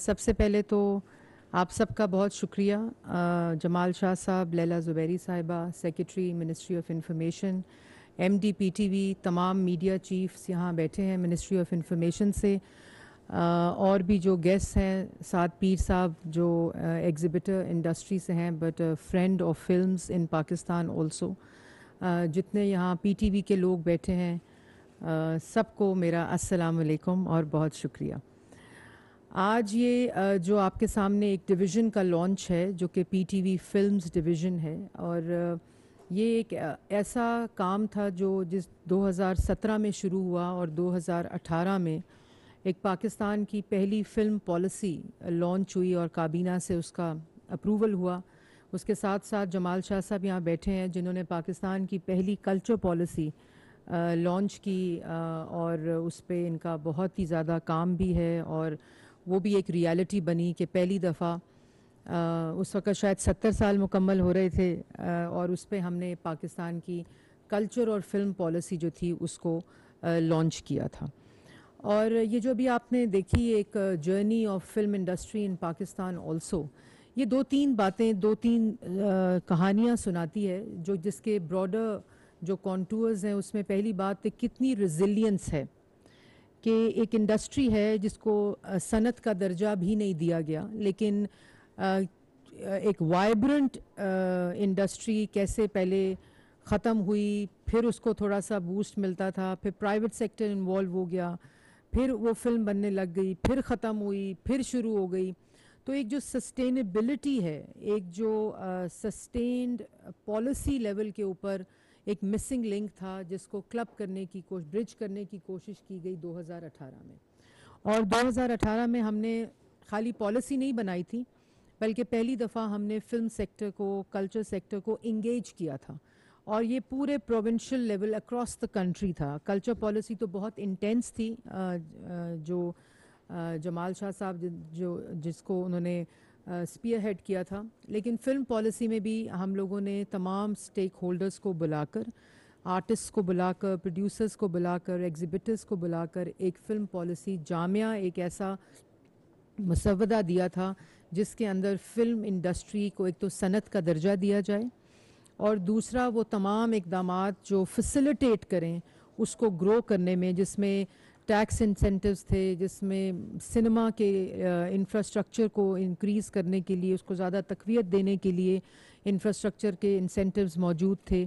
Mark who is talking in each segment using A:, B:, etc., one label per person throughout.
A: सबसे पहले तो आप सबका बहुत शुक्रिया जमाल शाह साहब लैला ज़ुबैरी साहिबा secretary ministry of information M D P T V तमाम मीडिया चीफ्स यहाँ बैठे हैं मिनिस्ट्री ऑफ इंफॉर्मेशन से आ, और भी जो गेस्ट हैं साद पीर साहब जो एग्जिबिटर इंडस्ट्री से हैं but friend of films in Pakistan also जितने यहाँ पीटीवी के लोग बैठे हैं सबको मेरा अस्सलाम वालेकुम और बहुत शुक्रिया आज ये जो आपके सामने एक डिवीज़न का लॉन्च है जो कि पीटीवी फिल्म्स डिवीज़न है और ये एक ऐसा काम था जो जिस 2017 में शुरू हुआ और 2018 में एक पाकिस्तान की पहली फिल्म पॉलिसी लॉन्च हुई और काबीना से उसका अप्रूवल हुआ उसके साथ साथ जमाल शाह साहब यहाँ बैठे हैं जिन्होंने पाकिस्तान की पहली कल्चर पॉलिसी लॉन्च की और उस पर इनका बहुत ही ज़्यादा काम भी है और वो भी एक रियलिटी बनी कि पहली दफ़ा उस वक्त शायद सत्तर साल मुकम्मल हो रहे थे आ, और उस पर हमने पाकिस्तान की कल्चर और फिल्म पॉलिसी जो थी उसको लॉन्च किया था और ये जो अभी आपने देखी एक journey of film industry in Pakistan also ये दो तीन बातें दो तीन कहानियाँ सुनाती है जो जिसके ब्रॉडर जो कॉन्टूर्स हैं उसमें पहली बात कितनी रिजिलियंस है कि एक इंडस्ट्री है जिसको सनत का दर्जा भी नहीं दिया गया लेकिन एक वाइब्रेंट इंडस्ट्री कैसे पहले ख़त्म हुई फिर उसको थोड़ा सा बूस्ट मिलता था फिर प्राइवेट सेक्टर इन्वॉल्व हो गया फिर वो फिल्म बनने लग गई फिर ख़त्म हुई फिर शुरू हो गई तो एक जो सस्टेनेबिलिटी है एक जो सस्टेन्ड पॉलिसी लेवल के ऊपर uh, एक मिसिंग लिंक था जिसको क्लब करने की कोश ब्रिज करने की कोशिश की गई 2018 में और 2018 में हमने खाली पॉलिसी नहीं बनाई थी बल्कि पहली दफ़ा हमने फिल्म सेक्टर को कल्चर सेक्टर को इंगेज किया था और ये पूरे provincial level across the country था कल्चर पॉलिसी तो बहुत इंटेंस थी जो जमाल शाह साहब जो जिसको उन्होंने स्पीयर हेड किया था लेकिन फिल्म पॉलिसी में भी हम लोगों ने तमाम स्टेक होल्डर्स को बुलाकर आर्टिस्ट को बुलाकर प्रोड्यूसर्स को बुलाकर एग्जिबिटर्स को बुलाकर एक फिल्म पॉलिसी जामिया एक ऐसा मसवदा दिया था जिसके अंदर फिल्म इंडस्ट्री को एक तो सनत का दर्जा दिया जाए और दूसरा वो तमाम इकदाम जो फैसिलिटेट करें उसको ग्रो करने में जिसमें टैक्स इंसेंटिव्स थे जिसमें सिनेमा के इंफ्रास्ट्रक्चर को इंक्रीज़ करने के लिए उसको ज़्यादा तकवीत देने के लिए इंफ्रास्ट्रक्चर के इंसेंटिव्स मौजूद थे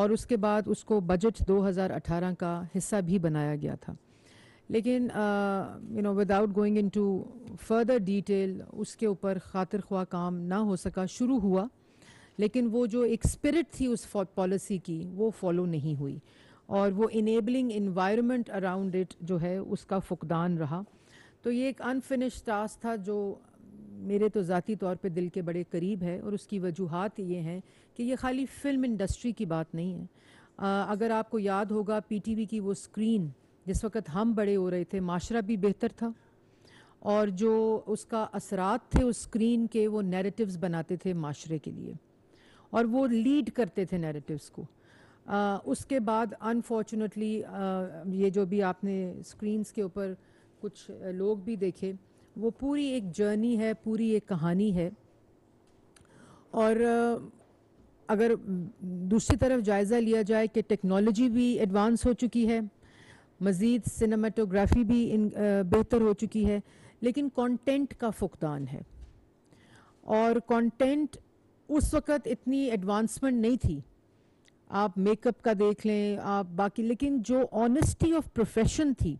A: और उसके बाद उसको बजट 2018 का हिस्सा भी बनाया गया था लेकिन you know without going into further detail उसके ऊपर खातिर ख्वा काम ना हो सका शुरू हुआ लेकिन वो जो एक स्पिरिट थी उस पॉलिसी की वो फॉलो नहीं हुई और वो इनेबलिंग इन्वायरमेंट अराउंड इट जो है उसका फुकदान रहा तो ये एक अनफिनिश टास्क था जो मेरे तो ज़ाती तौर पे दिल के बड़े करीब है और उसकी वजूहत ये हैं कि ये खाली फ़िल्म इंडस्ट्री की बात नहीं है आ, अगर आपको याद होगा पीटीवी की वो स्क्रीन जिस वक्त हम बड़े हो रहे थे माशरा भी बेहतर था और जो उसका असरात थे उस स्क्रीन के वो नैरेटिव्स बनाते थे माशरे के लिए और वो लीड करते थे नैरेटिव्स को उसके बाद अनफॉर्चुनेटली ये जो भी आपने स्क्रीन्स के ऊपर कुछ लोग भी देखे वो पूरी एक जर्नी है पूरी एक कहानी है और अगर दूसरी तरफ जायज़ा लिया जाए कि टेक्नोलॉजी भी एडवांस हो चुकी है मज़ीद सिनेमाटोग्राफ़ी भी इन बेहतर हो चुकी है लेकिन कंटेंट का फुकदान है और कंटेंट उस वक़्त इतनी एडवांसमेंट नहीं थी आप मेकअप का देख लें आप बाकी लेकिन जो ऑनेस्टी ऑफ प्रोफेशन थी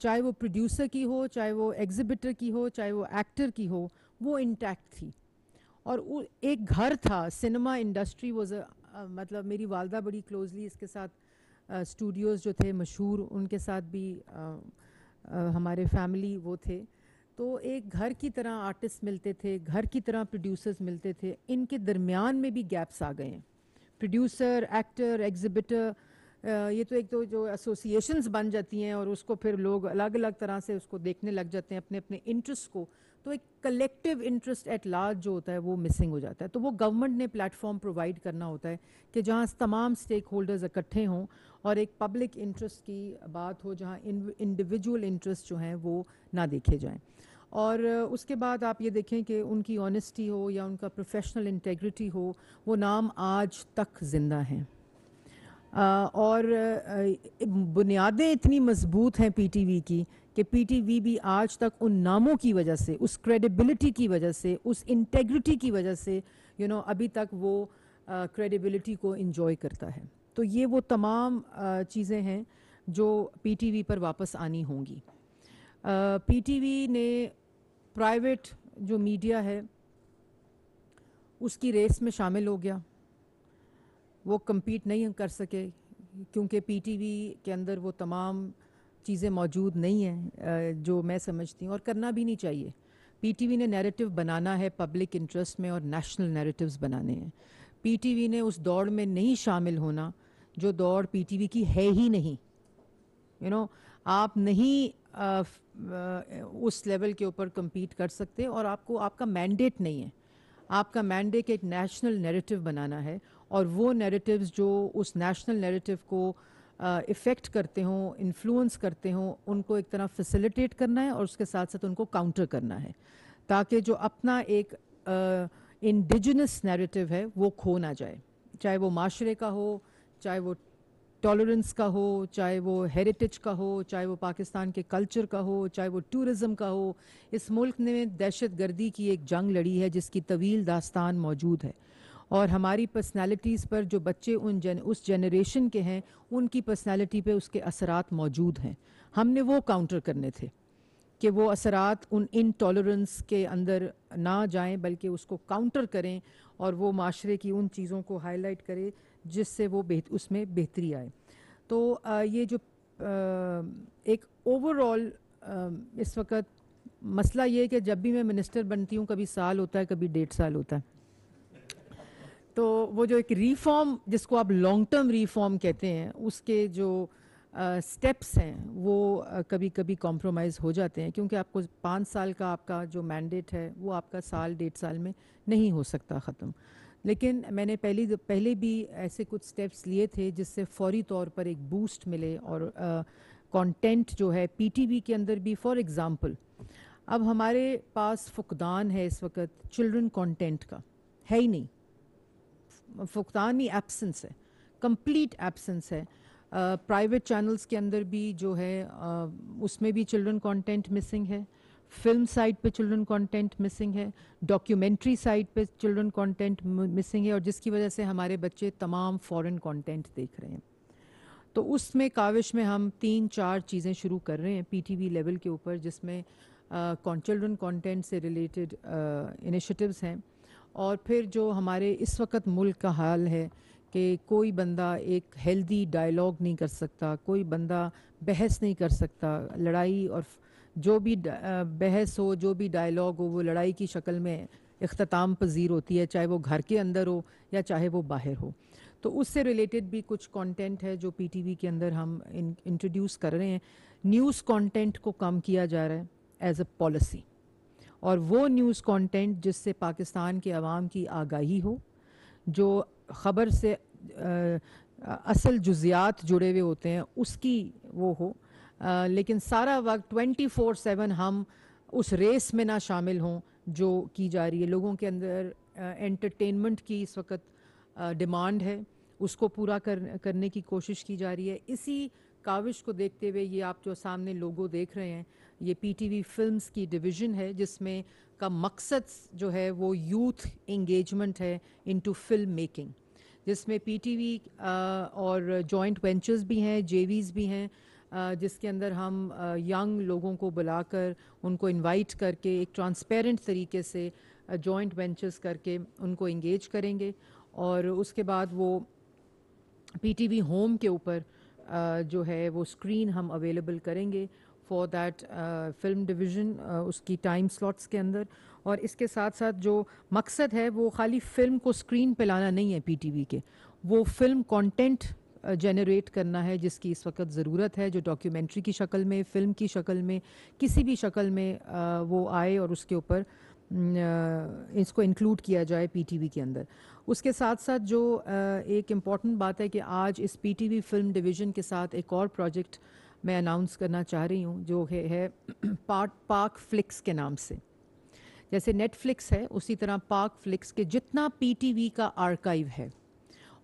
A: चाहे वो प्रोड्यूसर की हो चाहे वो एग्जिबिटर की हो चाहे वो एक्टर की हो वो इंटैक्ट थी और एक घर था सिनेमा इंडस्ट्री वॉज मतलब मेरी वालदा बड़ी क्लोजली इसके साथ स्टूडियोज़ जो थे मशहूर उनके साथ भी आ, आ, हमारे फैमिली वो थे तो एक घर की तरह आर्टिस्ट मिलते थे घर की तरह प्रोड्यूसर्स मिलते थे इनके दरमियान में भी गैप्स आ गए हैं प्रोड्यूसर एक्टर एग्जिबिटर ये तो एक तो जो एसोसिएशंस बन जाती हैं और उसको फिर लोग अलग अलग तरह से उसको देखने लग जाते हैं अपने अपने इंटरेस्ट को तो एक कलेक्टिव इंटरेस्ट एट लार्ज जो होता है वो मिसिंग हो जाता है तो वो गवर्नमेंट ने प्लेटफॉर्म प्रोवाइड करना होता है कि जहाँ तमाम स्टेक होल्डर्स इकट्ठे हों और एक पब्लिक इंटरेस्ट की बात हो जहाँ इंडिविजुअल इंटरेस्ट जो हैं वो ना देखे जाएँ और उसके बाद आप ये देखें कि उनकी ऑनेस्टी हो या उनका प्रोफेशनल इंटेग्रिटी हो वो नाम आज तक ज़िंदा हैं और बुनियादें इतनी मजबूत हैं पीटीवी की कि पीटीवी भी आज तक उन नामों की वजह से उस क्रेडिबिलिटी की वजह से उस इंटेग्रिटी की वजह से यू you नो know, अभी तक वो क्रेडिबिलिटी को इन्जॉय करता है तो ये वो तमाम चीज़ें हैं जो पीटीवी पर वापस आनी होंगी पीटीवी ने प्राइवेट जो मीडिया है उसकी रेस में शामिल हो गया वो कम्पीट नहीं कर सके क्योंकि पीटीवी के अंदर वो तमाम चीज़ें मौजूद नहीं हैं जो मैं समझती हूँ और करना भी नहीं चाहिए पीटीवी ने नैरेटिव बनाना है पब्लिक इंटरेस्ट में और नेशनल नैरेटिव्स बनाने हैं पीटीवी ने उस दौड़ में नहीं शामिल होना जो दौड़ पीटीवी की है ही नहीं यू you नो know, आप नहीं उस लेवल के ऊपर कम्पीट कर सकते और आपको आपका मैंडेट नहीं है आपका मैंडेट एक नेशनल नेरेटिव बनाना है और वो नैरेटिव्स जो उस नेशनल नेरेटिव को इफ़ेक्ट करते हों इन्फ्लुएंस करते हों उनको एक तरह फैसिलिटेट करना है और उसके साथ साथ उनको काउंटर करना है ताकि जो अपना एक इंडिजिनस नैरेटिव है वो खो ना जाए चाहे वो माशरे का हो चाहे वो टॉलरेंस का हो चाहे वो हेरिटेज का हो चाहे वो पाकिस्तान के कल्चर का हो चाहे वो टूरिज़म का हो इस मुल्क ने दहशत गर्दी की एक जंग लड़ी है जिसकी तवील दास्तान मौजूद है और हमारी पर्सनालिटीज़ पर जो बच्चे उन जन उस जनरेशन के हैं उनकी पर्सनालिटी पे उसके असरात मौजूद हैं हमने वो काउंटर करने थे कि वो असरात उन इन टॉलरेंस के अंदर ना जाएं बल्कि उसको काउंटर करें और वो माशरे की उन चीज़ों को हाईलाइट करें जिससे वो बेहत उसमें बेहतरी आए तो ये जो एक ओवरऑल इस वक्त मसला ये है कि जब भी मैं मिनिस्टर बनती हूँ कभी साल होता है कभी डेढ़ साल होता है तो वो जो एक रिफॉर्म जिसको आप लॉन्ग टर्म रिफॉर्म कहते हैं उसके जो स्टेप्स हैं वो कभी कभी कॉम्प्रोमाइज़ हो जाते हैं क्योंकि आपको पाँच साल का आपका जो मैंडेट है वो आपका साल डेढ़ साल में नहीं हो सकता ख़त्म लेकिन मैंने पहली पहले भी ऐसे कुछ स्टेप्स लिए थे जिससे फौरी तौर पर एक बूस्ट मिले और कंटेंट जो है पीटीवी के अंदर भी फॉर एग्जांपल अब हमारे पास फुकदान है इस वक्त चिल्ड्रन कंटेंट का है ही नहीं फुकदान ही एब्सेंस है कंप्लीट एब्सेंस है प्राइवेट uh, चैनल्स के अंदर भी जो है uh, उसमें भी चिल्ड्रन कंटेंट मिसिंग है फिल्म साइट पे चिल्ड्रन कंटेंट मिसिंग है डॉक्यूमेंट्री साइट पे चिल्ड्रन कंटेंट मिसिंग है और जिसकी वजह से हमारे बच्चे तमाम फॉरेन कंटेंट देख रहे हैं तो उसमें काविश में हम तीन चार चीज़ें शुरू कर रहे हैं पीटीवी लेवल के ऊपर जिसमें चिल्ड्रन कंटेंट से रिलेटेड इनिशिएटिव्स हैं और फिर जो हमारे इस वक्त मुल्क का हाल है कि कोई बंदा एक हेल्दी डायलॉग नहीं कर सकता कोई बंदा बहस नहीं कर सकता लड़ाई और जो भी बहस हो जो भी डायलॉग हो वो लड़ाई की शक्ल में अख्ताम पजीर होती है चाहे वो घर के अंदर हो या चाहे वो बाहर हो तो उससे रिलेटेड भी कुछ कंटेंट है जो पीटीवी के अंदर हम इंट्रोड्यूस कर रहे हैं न्यूज़ कंटेंट को कम किया जा रहा है एज अ पॉलिसी और वो न्यूज़ कंटेंट जिससे पाकिस्तान के आवाम की आगाही हो जो ख़बर से आ, असल जुजियात जुड़े हुए होते हैं उसकी वो हो लेकिन सारा वक्त 24/7 हम उस रेस में ना शामिल हों जो की जा रही है लोगों के अंदर एंटरटेनमेंट की इस वक्त डिमांड है उसको पूरा कर, करने की कोशिश की जा रही है इसी काविश को देखते हुए ये आप जो सामने लोगों देख रहे हैं ये पीटीवी फिल्म्स की डिवीज़न है जिसमें का मकसद जो है वो यूथ इंगेजमेंट है इनटू फिल्म मेकिंग जिसमें पीटीवी और जॉइंट वेंचर्स भी हैं जेवीज़ भी हैं जिसके अंदर हम यंग लोगों को बुलाकर उनको इनवाइट करके एक ट्रांसपेरेंट तरीके से जॉइंट वेंचर्स करके उनको इंगेज करेंगे और उसके बाद वो पीटीवी होम के ऊपर जो है वो स्क्रीन हम अवेलेबल करेंगे फॉर दैट फिल्म डिवीज़न उसकी टाइम स्लॉट्स के अंदर और इसके साथ साथ जो मकसद है वो खाली फ़िल्म को स्क्रीन पे लाना नहीं है पीटीवी के वो फिल्म कंटेंट जनरेट करना है जिसकी इस वक्त ज़रूरत है जो डॉक्यूमेंट्री की शक्ल में फ़िल्म की शक्ल में किसी भी शक्ल में वो आए और उसके ऊपर इसको इंक्लूड किया जाए पीटीवी के अंदर उसके साथ साथ जो एक इम्पॉर्टेंट बात है कि आज इस पीटीवी फिल्म डिवीज़न के साथ एक और प्रोजेक्ट मैं अनाउंस करना चाह रही हूँ जो है, है पार्ट पार्क फ्लिक्स के नाम से जैसे नेटफ्लिक्स है उसी तरह पार्क फ्लिक्स के जितना पीटीवी का आर्काइव है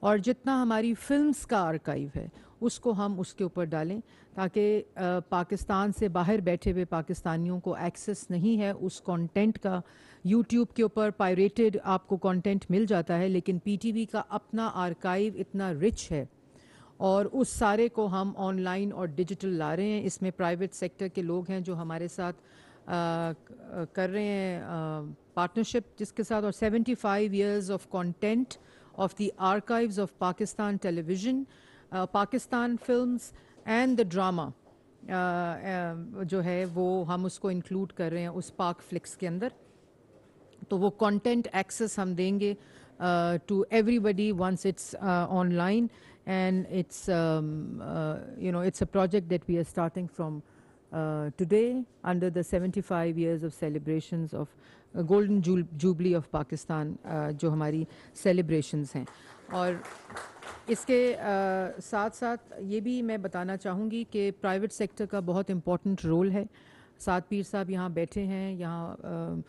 A: और जितना हमारी फिल्म्स का आर्काइव है उसको हम उसके ऊपर डालें ताकि पाकिस्तान से बाहर बैठे हुए पाकिस्तानियों को एक्सेस नहीं है उस कंटेंट का यूट्यूब के ऊपर पायरेटेड आपको कंटेंट मिल जाता है लेकिन पीटीवी का अपना आर्काइव इतना रिच है और उस सारे को हम ऑनलाइन और डिजिटल ला रहे हैं इसमें प्राइवेट सेक्टर के लोग हैं जो हमारे साथ आ, कर रहे हैं पार्टनरशिप जिसके साथ और seventy five years of content of the archives of Pakistan television, uh, Pakistan films and the drama. Uh, uh, जो है वो हम उसको इंक्लूड कर रहे हैं उस पाक फ्लिक्स के अंदर तो वो कंटेंट एक्सेस हम देंगे to everybody once it's online and it's um, you know it's a project that we are starting from today under the 75 years of celebrations of golden jubilee of Pakistan जो हमारी celebrations हैं और इसके आ, साथ साथ ये भी मैं बताना चाहूँगी कि प्राइवेट सेक्टर का बहुत इम्पोर्टेंट रोल है सात पीर साहब यहाँ बैठे हैं यहाँ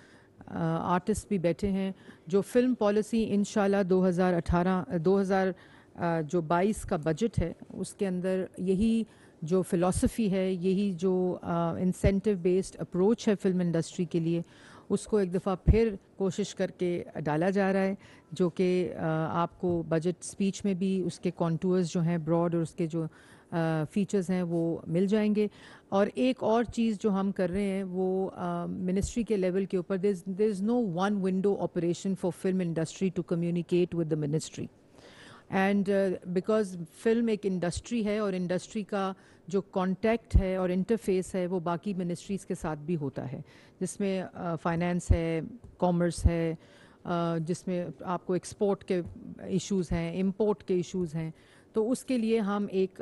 A: आर्टिस्ट भी बैठे हैं जो फिल्म पॉलिसी इन 2018 2000 आ, जो 22 का बजट है उसके अंदर यही जो फ़िलासफ़ी है यही जो इंसेंटिव बेस्ड अप्रोच है फिल्म इंडस्ट्री के लिए उसको एक दफ़ा फिर कोशिश करके डाला जा रहा है जो कि आपको बजट स्पीच में भी उसके कॉन्टूर्स जो हैं ब्रॉड और उसके जो फीचर्स हैं वो मिल जाएंगे और एक और चीज़ जो हम कर रहे हैं वो मिनिस्ट्री के लेवल के ऊपर there is no one window operation for film industry to communicate with the ministry and because film एक इंडस्ट्री है और इंडस्ट्री का जो कॉन्टैक्ट है और इंटरफेस है वो बाकी मिनिस्ट्रीज़ के साथ भी होता है जिसमें फाइनेंस uh, है कॉमर्स है uh, जिसमें आपको एक्सपोर्ट के इश्यूज हैं इम्पोर्ट के इश्यूज हैं तो उसके लिए हम एक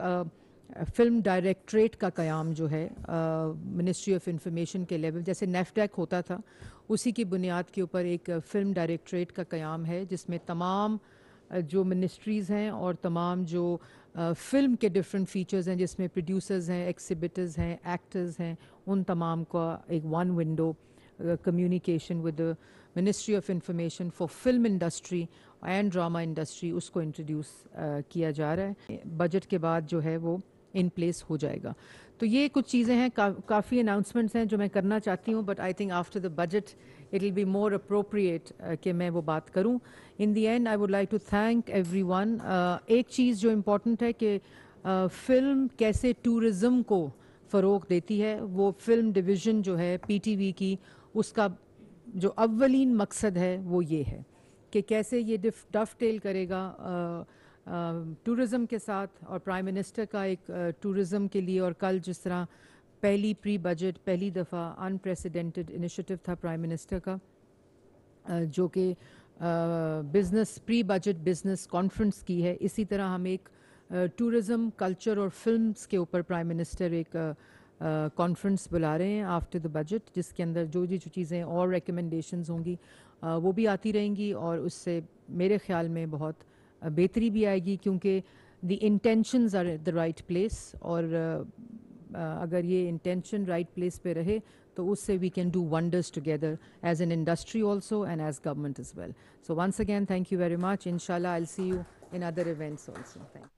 A: फिल्म uh, डायरेक्ट्रेट का कयाम जो है मिनिस्ट्री ऑफ इंफॉर्मेशन के लेवल जैसे नेफटैक होता था उसी की बुनियाद के ऊपर एक फिल्म डायरेक्ट्रेट का कयाम है जिसमें तमाम uh, जो मिनिस्ट्रीज़ हैं और तमाम जो फ़िल्म के डिफरेंट फीचर्स हैं जिसमें प्रोड्यूसर्स हैं एक्सिबिटर्स हैं एक्टर्स हैं उन तमाम का एक one window communication with ministry of information for film industry and drama industry उसको इंट्रोड्यूस किया जा रहा है बजट के बाद जो है वो इन प्लेस हो जाएगा तो ये कुछ चीज़ें हैं का, काफ़ी अनाउंसमेंट्स हैं जो मैं करना चाहती हूँ but I think after the budget it will be more appropriate कि मैं वो बात करूँ in the end I would like to thank every one एक चीज़ जो इम्पोर्टेंट है कि uh, फिल्म कैसे टूरिज़म को फ़रोग देती है वो फिल्म डिवीज़न जो है पीटीवी की उसका जो अवलिन मकसद है वो ये है कि कैसे ये डिफ डफ टेल करेगा uh, टूरिज़म के साथ और प्राइम मिनिस्टर का एक टूरिज़म के लिए और कल जिस तरह पहली प्री बजट पहली दफ़ा अनप्रेसिडेंटेड इनिशिएटिव था प्राइम मिनिस्टर का जो कि business pre budget business conference की है इसी तरह हम एक टूरिज़म कल्चर और फिल्म्स के ऊपर प्राइम मिनिस्टर एक कॉन्फ्रेंस बुला रहे हैं आफ्टर द बजट जिसके अंदर जो जी जो चीज़ें और रिकमेंडेशंस होंगी वो भी आती रहेंगी और उससे मेरे ख्याल में बहुत बेहतरी भी आएगी क्योंकि the intentions are the right place और अगर ये इंटेंशन राइट प्लेस पे रहे तो उससे we can do wonders together as an industry also and as government is well so once again thank you very much in I see you in other events also thank